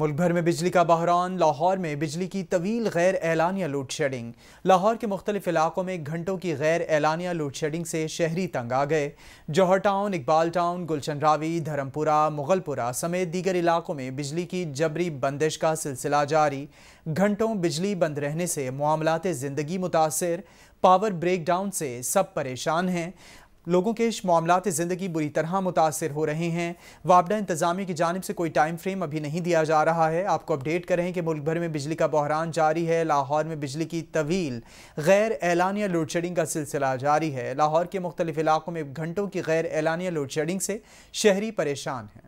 मुल्क भर में बिजली का बहरान लाहौर में बिजली की तवील गैर एलानिया लोड शेडिंग लाहौर के मुख्तलिफ इलाकों में घंटों की गैर एलानिया लोड शेडिंग से शहरी तंग आ गए जौहर टाउन इकबाल टाउन गुलशन रावी धर्मपुरा मुगलपुरा समेत दीगर इलाकों में बिजली की जबरी बंदिश का सिलसिला जारी घंटों बिजली बंद रहने से मामलात ज़िंदगी मुतासर पावर ब्रेक डाउन से सब परेशान हैं लोगों के मामला ज़िंदगी बुरी तरह मुतासर हो रहे हैं वापडा इंतजामी की जानब से कोई टाइम फ्रेम अभी नहीं दिया जा रहा है आपको अपडेट करें कि मुल्क भर में बिजली का बहरान जारी है लाहौर में बिजली की तवील गैर एलानिया लोड शेडिंग का सिलसिला जारी है लाहौर के मुख्तलिफ इलाकों में घंटों की गैर एलानिया लोड शेडिंग से शहरी परेशान हैं